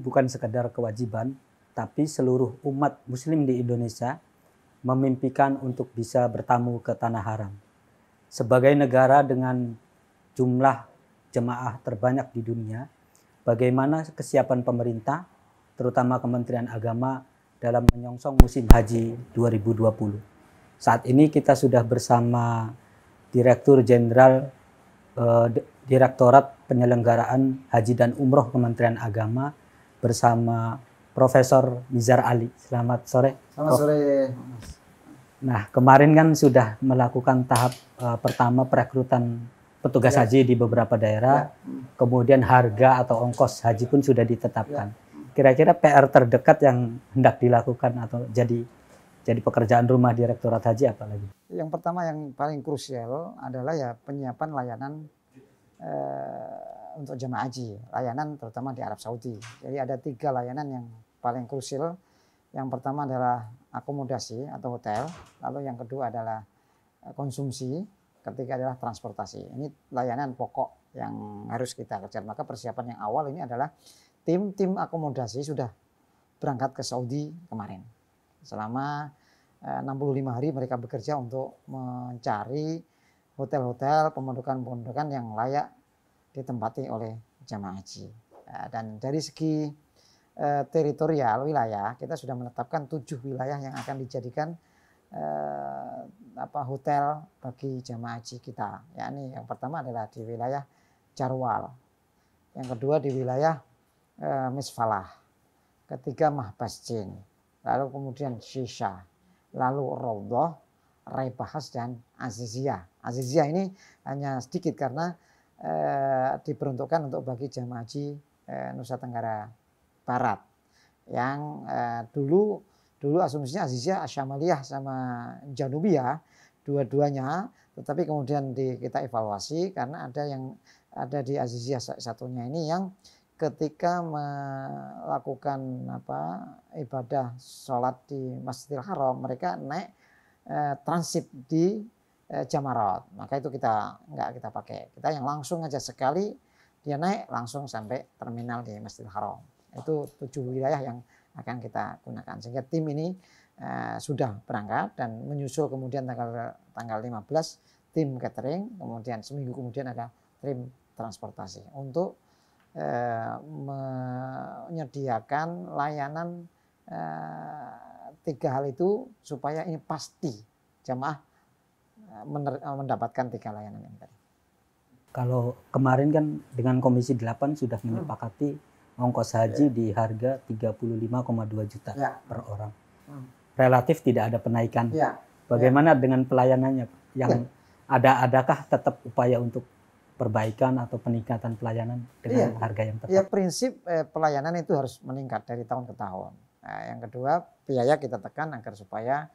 bukan sekedar kewajiban, tapi seluruh umat muslim di Indonesia memimpikan untuk bisa bertamu ke tanah haram. Sebagai negara dengan jumlah jemaah terbanyak di dunia, bagaimana kesiapan pemerintah, terutama Kementerian Agama dalam menyongsong musim haji 2020. Saat ini kita sudah bersama Direktur Jenderal eh, Direktorat Penyelenggaraan Haji dan Umroh Kementerian Agama, bersama Profesor Nizar Ali. Selamat sore. Selamat sore. Nah, kemarin kan sudah melakukan tahap uh, pertama perekrutan petugas ya. haji di beberapa daerah. Ya. Kemudian harga atau ongkos haji pun sudah ditetapkan. Ya. Kira-kira ya. PR terdekat yang hendak dilakukan atau jadi jadi pekerjaan rumah Direktorat Haji apa lagi? Yang pertama yang paling krusial adalah ya penyiapan layanan eh, untuk jemaah haji, layanan terutama di Arab Saudi. Jadi ada tiga layanan yang paling krusial. Yang pertama adalah akomodasi atau hotel, lalu yang kedua adalah eh, konsumsi, ketiga adalah transportasi. Ini layanan pokok yang harus kita kerjakan. Maka persiapan yang awal ini adalah tim-tim akomodasi sudah berangkat ke Saudi kemarin. Selama 65 eh, hari mereka bekerja untuk mencari hotel-hotel, pemondokan-pemondokan yang layak ditempati oleh jamaah haji. Ya, dan dari segi eh, teritorial wilayah kita sudah menetapkan tujuh wilayah yang akan dijadikan eh, apa hotel bagi jamaah haji kita. yakni yang pertama adalah di wilayah Jarwal, yang kedua di wilayah eh, Misfalah, ketiga Mahbasjin, lalu kemudian Shisha, lalu Rawdoh, Raibahas dan Aziziyah. Aziziyah ini hanya sedikit karena eh, diperuntukkan untuk bagi jamaah haji eh, Nusa Tenggara Barat yang eh, dulu dulu asumsinya Azizia Asyamaliyah sama Janubia dua-duanya tetapi kemudian di, kita evaluasi karena ada yang ada di Azizia satunya ini yang ketika melakukan apa ibadah sholat di Masjidil Haram mereka naik eh, transit di Eh, jamarat. Maka itu kita nggak kita pakai. Kita yang langsung aja sekali dia naik langsung sampai terminal di Masjidil Haram. Itu tujuh wilayah yang akan kita gunakan. Sehingga tim ini eh, sudah berangkat dan menyusul kemudian tanggal tanggal 15 tim catering, kemudian seminggu kemudian ada tim transportasi untuk eh, menyediakan layanan eh, tiga hal itu supaya ini pasti jamaah Eh, eh, mendapatkan tiga layanan yang tadi? Kalau kemarin kan dengan Komisi 8 sudah hmm. menyepakati hmm. ongkos haji yeah. di harga 35,2 juta yeah. per orang. Hmm. Relatif tidak ada penaikan. Yeah. Bagaimana yeah. dengan pelayanannya? Yang yeah. ada adakah tetap upaya untuk perbaikan atau peningkatan pelayanan dengan yeah. harga yang tetap? Ya prinsip eh, pelayanan itu harus meningkat dari tahun ke tahun. Nah, yang kedua biaya kita tekan agar supaya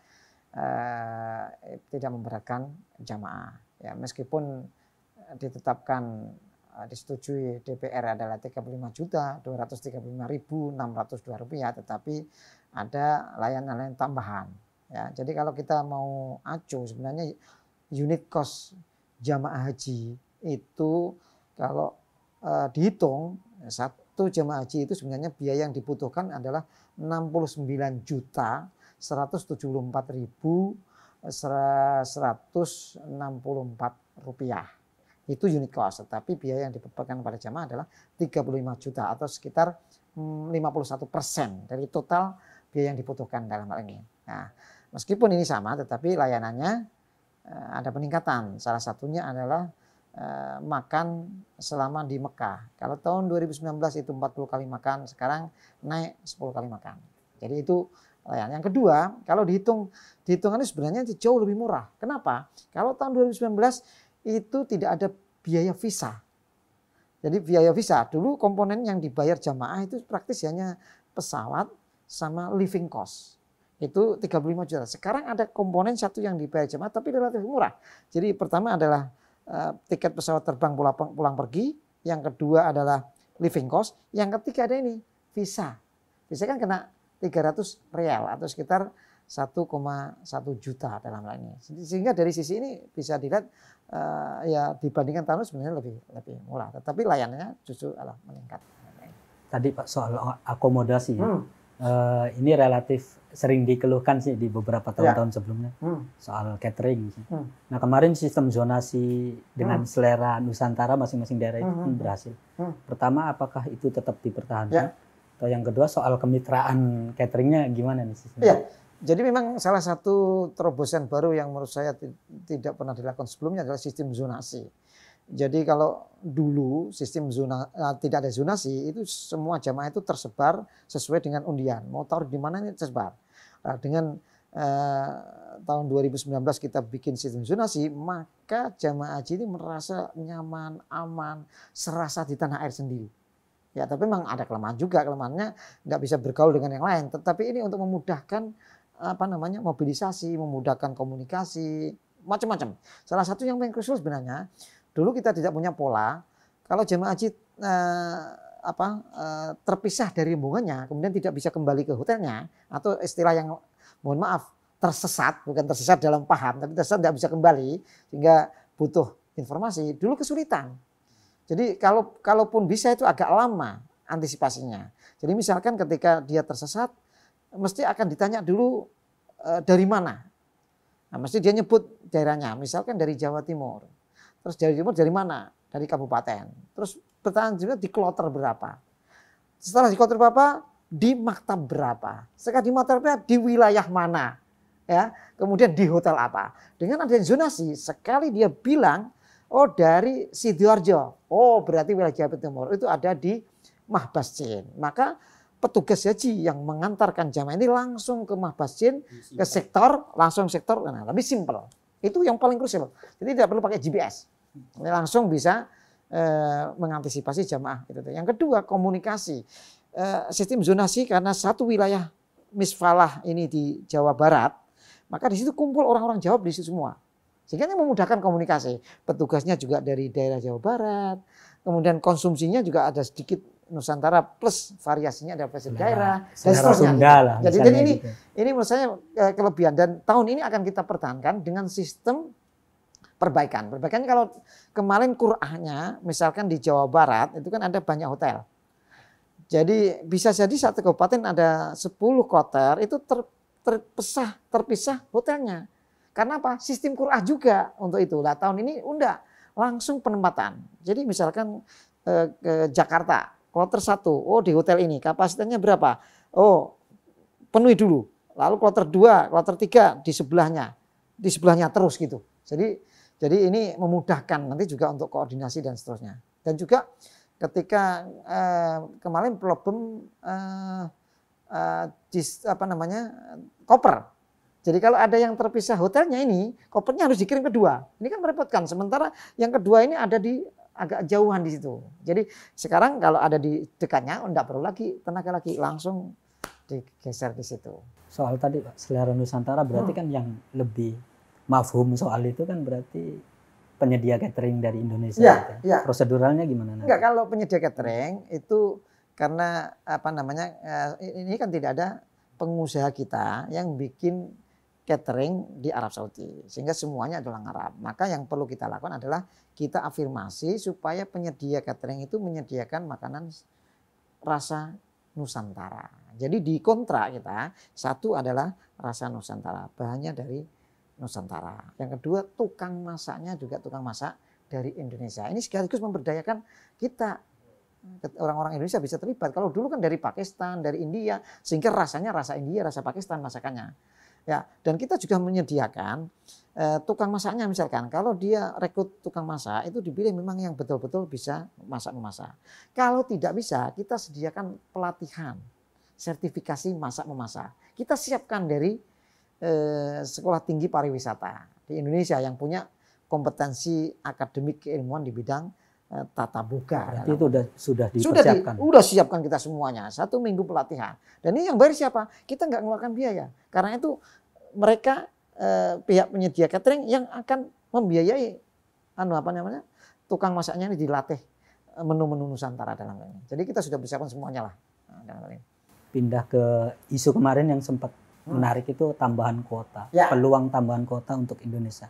Eh, tidak memberatkan jamaah. Ya, meskipun eh, ditetapkan eh, disetujui DPR adalah 35 juta 235.602 rupiah tetapi ada layanan-layanan tambahan ya jadi kalau kita mau acu sebenarnya unit cost jamaah haji itu kalau uh, dihitung satu jamaah haji itu sebenarnya biaya yang dibutuhkan adalah 69 juta 174.164 rupiah. Itu unit cost, tetapi biaya yang dibebankan pada jamaah adalah 35 juta atau sekitar 51 mm, persen dari total biaya yang dibutuhkan dalam hal ini. Nah, meskipun ini sama, tetapi layanannya eh, ada peningkatan. Salah satunya adalah eh, makan selama di Mekah. Kalau tahun 2019 itu 40 kali makan, sekarang naik 10 kali makan. Jadi itu Nah, yang kedua, kalau dihitung ini sebenarnya jauh lebih murah. Kenapa? Kalau tahun 2019 itu tidak ada biaya visa. Jadi biaya visa dulu komponen yang dibayar jamaah itu praktis hanya pesawat sama living cost. Itu 35 juta. Sekarang ada komponen satu yang dibayar jamaah tapi relatif murah. Jadi pertama adalah uh, tiket pesawat terbang pulang, pulang pergi, yang kedua adalah living cost, yang ketiga ada ini visa. Visa kan kena 300 real atau sekitar 1,1 juta dalam hal ini. Sehingga dari sisi ini bisa dilihat uh, ya dibandingkan tahun sebenarnya lebih lebih murah, tetapi layanannya justru adalah meningkat. Tadi Pak soal akomodasi, ya. hmm. uh, ini relatif sering dikeluhkan sih di beberapa ya. tahun-tahun ya. sebelumnya hmm. soal catering. Hmm. Nah kemarin sistem zonasi dengan hmm. selera Nusantara masing-masing daerah itu hmm, hmm, hmm. berhasil. Hmm. Pertama, apakah itu tetap dipertahankan? Ya. Atau yang kedua soal kemitraan cateringnya gimana nih? ya jadi memang salah satu terobosan baru yang menurut saya tidak pernah dilakukan sebelumnya adalah sistem zonasi. Jadi kalau dulu sistem zona nah, tidak ada zonasi itu semua jamaah itu tersebar sesuai dengan undian. Mau tahu di mana ini tersebar. Nah, dengan eh, tahun 2019 kita bikin sistem zonasi, maka jamaah haji ini merasa nyaman, aman, serasa di tanah air sendiri. Ya tapi memang ada kelemahan juga, kelemahannya nggak bisa bergaul dengan yang lain. Tetapi ini untuk memudahkan apa namanya mobilisasi, memudahkan komunikasi, macam-macam. Salah satu yang paling khusus sebenarnya, dulu kita tidak punya pola. Kalau jemaah haji eh, apa eh, terpisah dari rombongannya, kemudian tidak bisa kembali ke hotelnya, atau istilah yang mohon maaf tersesat, bukan tersesat dalam paham, tapi tersesat tidak bisa kembali sehingga butuh informasi. Dulu kesulitan jadi kalau kalaupun bisa itu agak lama antisipasinya. Jadi misalkan ketika dia tersesat, mesti akan ditanya dulu e, dari mana. Nah, mesti dia nyebut daerahnya, misalkan dari Jawa Timur. Terus Jawa Timur dari mana? Dari kabupaten. Terus bertahan juga di kloter berapa. Setelah di kloter berapa, di maktab berapa. Setelah di maktab berapa, di wilayah mana. ya Kemudian di hotel apa. Dengan adanya zonasi, sekali dia bilang Oh dari Sidoarjo. Oh berarti wilayah Jawa Timur itu ada di Mahbascin. Maka petugas haji yang mengantarkan jamaah ini langsung ke Mahbascin, ke sektor, langsung sektor. Nah, lebih simpel. Itu yang paling krusial. Jadi tidak perlu pakai GPS. Ini langsung bisa eh, mengantisipasi jamaah. Gitu. Yang kedua komunikasi. Eh, sistem zonasi karena satu wilayah misfalah ini di Jawa Barat, maka di situ kumpul orang-orang Jawa di situ semua sehingga ini memudahkan komunikasi. Petugasnya juga dari daerah Jawa Barat. Kemudian konsumsinya juga ada sedikit Nusantara plus variasinya ada versi nah, daerah dan seterusnya. lah, jadi, ini gitu. ini menurut saya eh, kelebihan dan tahun ini akan kita pertahankan dengan sistem perbaikan. Perbaikan kalau kemarin kurahnya misalkan di Jawa Barat itu kan ada banyak hotel. Jadi bisa jadi satu kabupaten ada 10 koter itu ter, terpisah terpisah hotelnya. Karena apa? Sistem kurah juga untuk itu. Lah tahun ini unda langsung penempatan. Jadi misalkan eh, ke Jakarta, kloter satu, oh di hotel ini kapasitasnya berapa? Oh, penuhi dulu. Lalu kloter dua, kloter tiga di sebelahnya. Di sebelahnya terus gitu. Jadi jadi ini memudahkan nanti juga untuk koordinasi dan seterusnya. Dan juga ketika eh, kemarin problem eh, eh, dis, apa namanya koper jadi kalau ada yang terpisah hotelnya ini, kopernya harus dikirim kedua. Ini kan merepotkan. Sementara yang kedua ini ada di agak jauhan di situ. Jadi sekarang kalau ada di dekatnya, tidak oh, perlu lagi tenaga lagi, langsung digeser di situ. Soal tadi Pak, selera Nusantara berarti hmm. kan yang lebih mafhum soal itu kan berarti penyedia catering dari Indonesia. Ya, gitu. ya. ya. Proseduralnya gimana? Nanti? Enggak, kalau penyedia catering itu karena apa namanya eh, ini kan tidak ada pengusaha kita yang bikin catering di Arab Saudi. Sehingga semuanya adalah Arab. Maka yang perlu kita lakukan adalah kita afirmasi supaya penyedia catering itu menyediakan makanan rasa Nusantara. Jadi di kontrak kita, satu adalah rasa Nusantara, bahannya dari Nusantara. Yang kedua tukang masaknya juga tukang masak dari Indonesia. Ini sekaligus memberdayakan kita orang-orang Indonesia bisa terlibat. Kalau dulu kan dari Pakistan, dari India, sehingga rasanya rasa India, rasa Pakistan masakannya. Ya, dan kita juga menyediakan eh, tukang masaknya misalkan kalau dia rekrut tukang masak itu dipilih memang yang betul-betul bisa masak memasak. Kalau tidak bisa, kita sediakan pelatihan sertifikasi masak memasak. Kita siapkan dari eh, sekolah tinggi pariwisata di Indonesia yang punya kompetensi akademik keilmuan di bidang Eh, tata buka. Nanti itu udah, sudah dipersiapkan. Sudah, di, sudah siapkan kita semuanya. Satu minggu pelatihan. Dan ini yang bayar siapa? Kita nggak mengeluarkan biaya. Karena itu mereka eh, pihak penyedia catering yang akan membiayai anu apa namanya tukang masaknya ini dilatih eh, menu-menu Nusantara dalam ini. Jadi kita sudah persiapkan semuanya lah. Nah, Pindah ke isu kemarin yang sempat hmm. menarik itu tambahan kuota, ya. peluang tambahan kuota untuk Indonesia.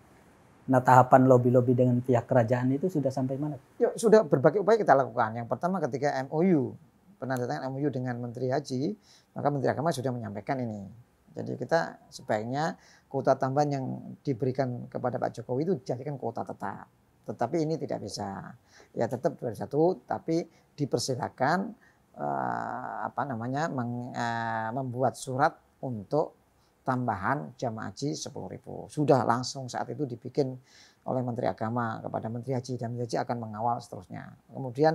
Nah tahapan lobby-lobby dengan pihak kerajaan itu sudah sampai mana? Ya, sudah berbagai upaya kita lakukan. Yang pertama ketika MOU, penandatangan MOU dengan Menteri Haji, maka Menteri Agama sudah menyampaikan ini. Jadi kita sebaiknya kuota tambahan yang diberikan kepada Pak Jokowi itu dijadikan kuota tetap. Tetapi ini tidak bisa. Ya tetap 21, tapi dipersilakan uh, apa namanya meng, uh, membuat surat untuk tambahan jamaah haji 10 ribu. Sudah langsung saat itu dibikin oleh Menteri Agama kepada Menteri Haji dan Menteri Haji akan mengawal seterusnya. Kemudian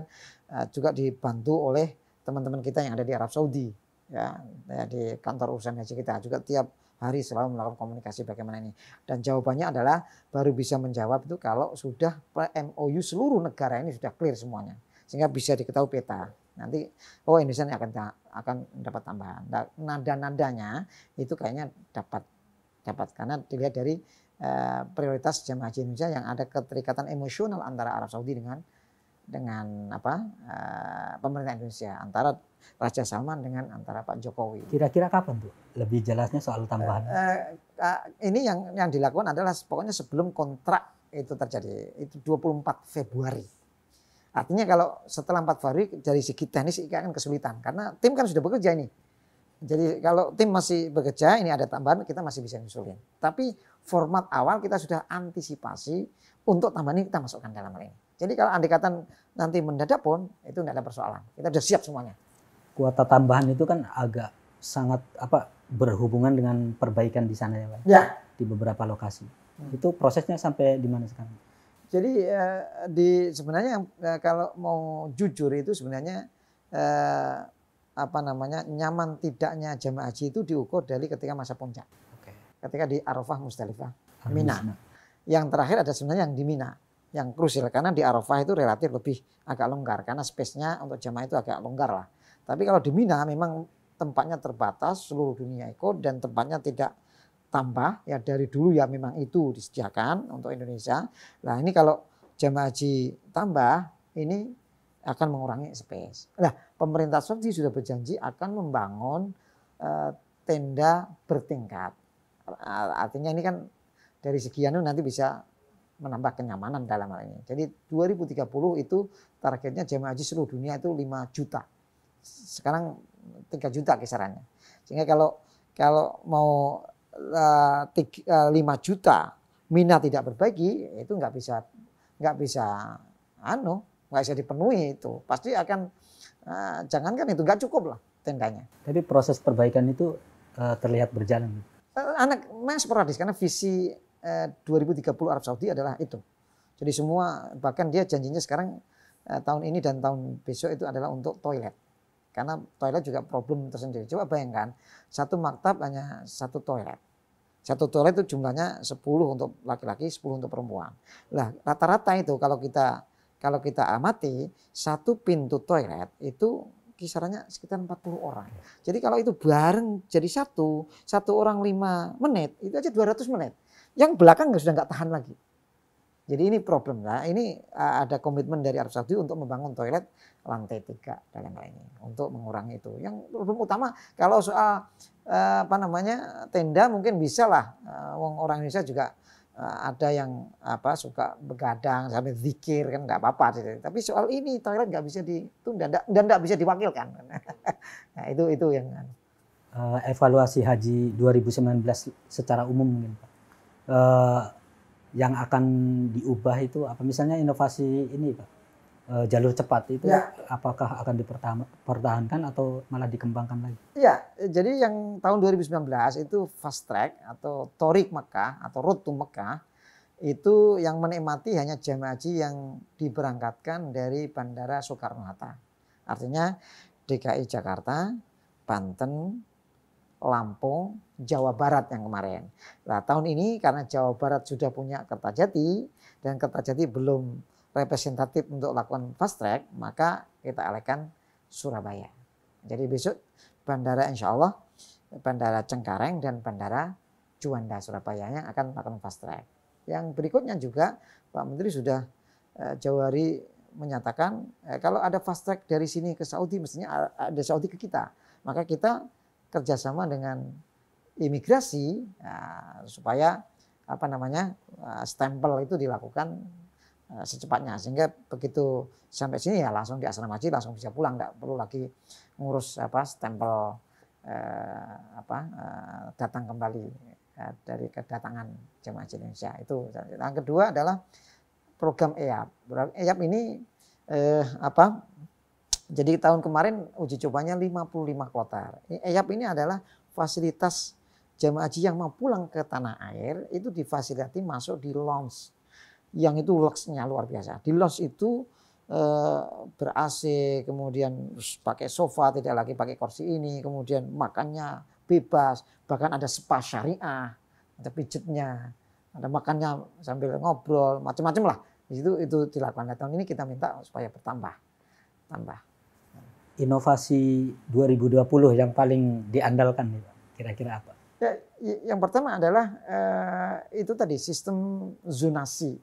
eh, juga dibantu oleh teman-teman kita yang ada di Arab Saudi ya, ya di kantor urusan haji kita juga tiap hari selalu melakukan komunikasi bagaimana ini dan jawabannya adalah baru bisa menjawab itu kalau sudah MOU seluruh negara ini sudah clear semuanya sehingga bisa diketahui peta Nanti oh Indonesia ini akan akan dapat tambahan. Nah, nada-nadanya itu kayaknya dapat dapat karena dilihat dari uh, prioritas jemaah haji Indonesia yang ada keterikatan emosional antara Arab Saudi dengan dengan apa uh, pemerintah Indonesia antara Raja Salman dengan antara Pak Jokowi. Kira-kira kapan tuh? Lebih jelasnya soal tambahan. Uh, uh, ini yang yang dilakukan adalah pokoknya sebelum kontrak itu terjadi itu 24 Februari. Artinya kalau setelah empat hari dari segi teknis akan kesulitan karena tim kan sudah bekerja ini. Jadi kalau tim masih bekerja ini ada tambahan kita masih bisa usulin. Tapi format awal kita sudah antisipasi untuk tambahan ini kita masukkan dalam hal ini. Jadi kalau andikatan nanti mendadak pun itu tidak ada persoalan. Kita sudah siap semuanya. Kuota tambahan itu kan agak sangat apa berhubungan dengan perbaikan di sana ya, Pak. Ya. Di beberapa lokasi. Hmm. Itu prosesnya sampai di mana sekarang? Jadi eh, di sebenarnya eh, kalau mau jujur itu sebenarnya eh, apa namanya nyaman tidaknya jamaah haji itu diukur dari ketika masa puncak. Okay. Ketika di Arafah, Musdalifah, ah, Mina. Yang terakhir ada sebenarnya yang di Mina yang krusial karena di Arafah itu relatif lebih agak longgar karena space-nya untuk jamaah itu agak longgar lah. Tapi kalau di Mina memang tempatnya terbatas seluruh dunia ikut dan tempatnya tidak tambah ya dari dulu ya memang itu disediakan untuk Indonesia. Nah ini kalau jamaah haji tambah ini akan mengurangi space. Nah pemerintah Saudi sudah berjanji akan membangun uh, tenda bertingkat. Artinya ini kan dari sekian itu nanti bisa menambah kenyamanan dalam hal ini. Jadi 2030 itu targetnya jemaah haji seluruh dunia itu 5 juta. Sekarang 3 juta kisarannya. Sehingga kalau kalau mau Eh, eh, lima 5 juta mina tidak berbagi itu nggak bisa nggak bisa anu nggak bisa dipenuhi itu pasti akan uh, jangankan itu nggak cukup lah tendanya. Tapi proses perbaikan itu terlihat berjalan. anak mas sporadis karena visi uh, 2030 Arab Saudi adalah itu. Jadi semua bahkan dia janjinya sekarang tahun ini dan tahun besok itu adalah untuk toilet. Karena toilet juga problem tersendiri. Coba bayangkan satu maktab hanya satu toilet satu toilet itu jumlahnya 10 untuk laki-laki, 10 untuk perempuan. Nah, rata-rata itu kalau kita kalau kita amati, satu pintu toilet itu kisarannya sekitar 40 orang. Jadi kalau itu bareng jadi satu, satu orang 5 menit, itu aja 200 menit. Yang belakang sudah nggak tahan lagi. Jadi ini problem lah. Ini eh, ada komitmen dari Arab Saudi untuk membangun toilet lantai tiga dalam hal ini untuk mengurangi itu. Yang problem utama kalau soal eh, apa namanya tenda mungkin bisa lah. Eh, orang Indonesia juga ada yang apa suka begadang sampai zikir kan nggak apa-apa tapi soal ini toilet nggak bisa ditunda dan nggak bisa diwakilkan nah, itu itu yang anu. evaluasi haji 2019 secara umum mungkin pak uh, yang akan diubah itu apa misalnya inovasi ini Pak e, jalur cepat itu ya. apakah akan dipertahankan atau malah dikembangkan lagi? Iya, jadi yang tahun 2019 itu fast track atau Torik Mekah atau Road to Mekah itu yang menikmati hanya jemaah haji yang diberangkatkan dari Bandara Soekarno-Hatta. Artinya DKI Jakarta, Banten, Lampung, Jawa Barat yang kemarin. Nah tahun ini karena Jawa Barat sudah punya Kertajati dan Kertajati belum representatif untuk lakukan fast track, maka kita alihkan Surabaya. Jadi besok bandara insya Allah, bandara Cengkareng dan bandara Juanda Surabaya yang akan melakukan fast track. Yang berikutnya juga Pak Menteri sudah eh, jauh hari menyatakan eh, kalau ada fast track dari sini ke Saudi, mestinya ada Saudi ke kita. Maka kita kerjasama dengan imigrasi ya, supaya apa namanya eh, stempel itu dilakukan eh, secepatnya sehingga begitu sampai sini ya langsung di asrama haji langsung bisa pulang nggak perlu lagi ngurus apa stempel eh, apa eh, datang kembali eh, dari kedatangan jemaah haji Indonesia itu yang kedua adalah program EAP program EAP ini eh, apa jadi tahun kemarin uji cobanya 55 kloter EAP ini adalah fasilitas jemaah haji yang mau pulang ke tanah air itu difasilitasi masuk di lounge yang itu luxnya luar biasa. Di lounge itu e, ber AC, kemudian pakai sofa, tidak lagi pakai kursi ini, kemudian makannya bebas, bahkan ada spa syariah, ada pijetnya, ada makannya sambil ngobrol, macam-macam lah. Di situ itu dilakukan. Nah, tahun ini kita minta supaya bertambah, tambah. Inovasi 2020 yang paling diandalkan, kira-kira apa? Ya, yang pertama adalah eh, itu tadi sistem zonasi,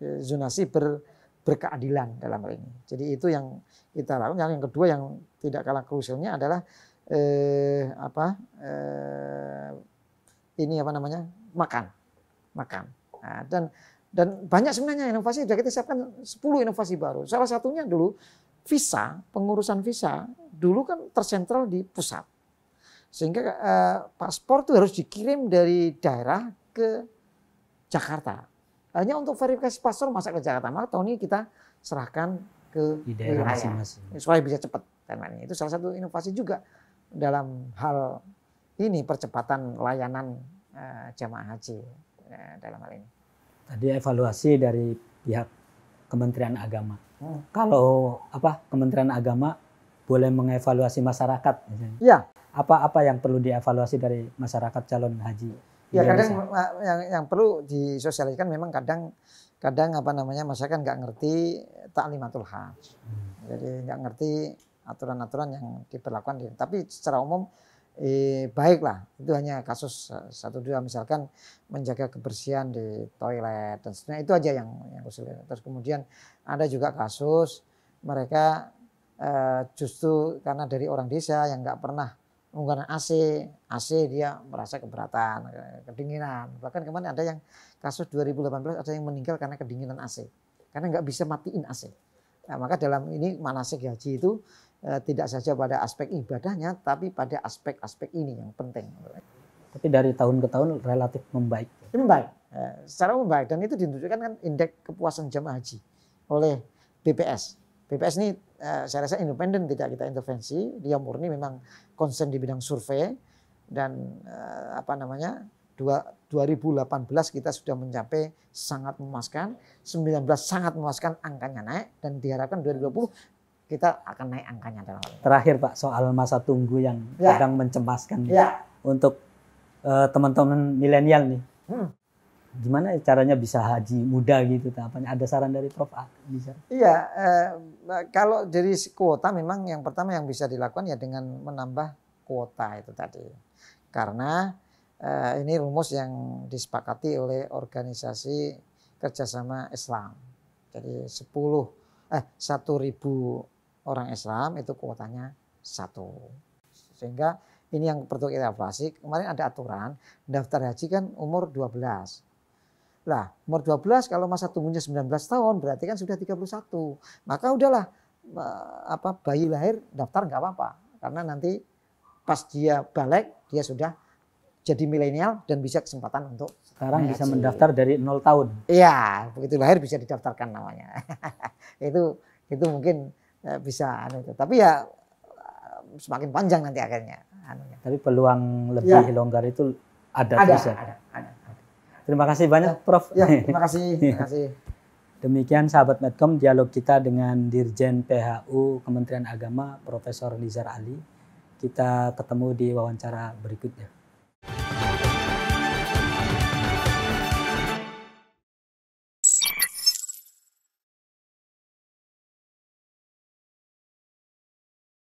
ya, zonasi ber, berkeadilan dalam hal ini. Jadi itu yang kita lakukan. Yang kedua yang tidak kalah krusialnya adalah eh, apa eh, ini apa namanya makan, makan. Nah, dan dan banyak sebenarnya inovasi sudah kita siapkan 10 inovasi baru. Salah satunya dulu visa, pengurusan visa dulu kan tersentral di pusat sehingga uh, paspor itu harus dikirim dari daerah ke Jakarta. Hanya untuk verifikasi paspor masa ke Jakarta. Maka tahun ini kita serahkan ke di daerah Masing -masing. Supaya bisa cepat. Dan itu salah satu inovasi juga dalam hal ini percepatan layanan uh, eh, jamaah haji uh, dalam hal ini. Tadi evaluasi dari pihak Kementerian Agama. Hmm. Kalau apa Kementerian Agama boleh mengevaluasi masyarakat? Ya, apa-apa yang perlu dievaluasi dari masyarakat calon haji? Ya kadang yang, yang perlu disosialisasikan memang kadang kadang apa namanya masyarakat nggak ngerti taklimatul haji. Hmm. Jadi nggak ngerti aturan-aturan yang diperlakukan. Tapi secara umum eh, baiklah itu hanya kasus satu dua misalkan menjaga kebersihan di toilet dan seterusnya itu aja yang yang usul terus kemudian ada juga kasus mereka eh, justru karena dari orang desa yang nggak pernah menggunakan AC, AC dia merasa keberatan, kedinginan. Bahkan kemarin ada yang kasus 2018 ada yang meninggal karena kedinginan AC. Karena nggak bisa matiin AC. Nah, maka dalam ini manasik haji itu eh, tidak saja pada aspek ibadahnya, tapi pada aspek-aspek ini yang penting. Tapi dari tahun ke tahun relatif membaik. Membaik, eh, secara membaik dan itu ditunjukkan kan indeks kepuasan jamaah haji oleh BPS BPS ini uh, saya rasa independen tidak kita intervensi, dia murni memang konsen di bidang survei dan uh, apa namanya 2018 kita sudah mencapai sangat memuaskan, 19 sangat memuaskan angkanya naik dan diharapkan 2020 kita akan naik angkanya dalam Terakhir Pak soal masa tunggu yang ya. kadang mencemaskan ya. untuk eh, teman-teman milenial nih. Hmm gimana caranya bisa haji mudah gitu tahapannya ada saran dari Prof A bisa iya eh, kalau dari kuota memang yang pertama yang bisa dilakukan ya dengan menambah kuota itu tadi karena eh, ini rumus yang disepakati oleh organisasi kerjasama Islam jadi 10 eh satu ribu orang Islam itu kuotanya satu sehingga ini yang perlu kita evaluasi kemarin ada aturan daftar haji kan umur 12 lah, umur 12 kalau masa tumbuhnya 19 tahun berarti kan sudah 31. Maka udahlah apa bayi lahir daftar nggak apa-apa karena nanti pas dia balik dia sudah jadi milenial dan bisa kesempatan untuk sekarang bisa mendaftar dari nol tahun. Iya, begitu lahir bisa didaftarkan namanya. itu itu mungkin e, bisa anu itu. Tapi ya semakin panjang nanti akhirnya anunya. Tapi peluang lebih ya. longgar itu ada, ada terus ya. Ada. Terima kasih banyak, ya, Prof. Ya, terima kasih. terima iya. kasih. Demikian sahabat Medcom dialog kita dengan Dirjen PHU Kementerian Agama Profesor Nizar Ali. Kita ketemu di wawancara berikutnya.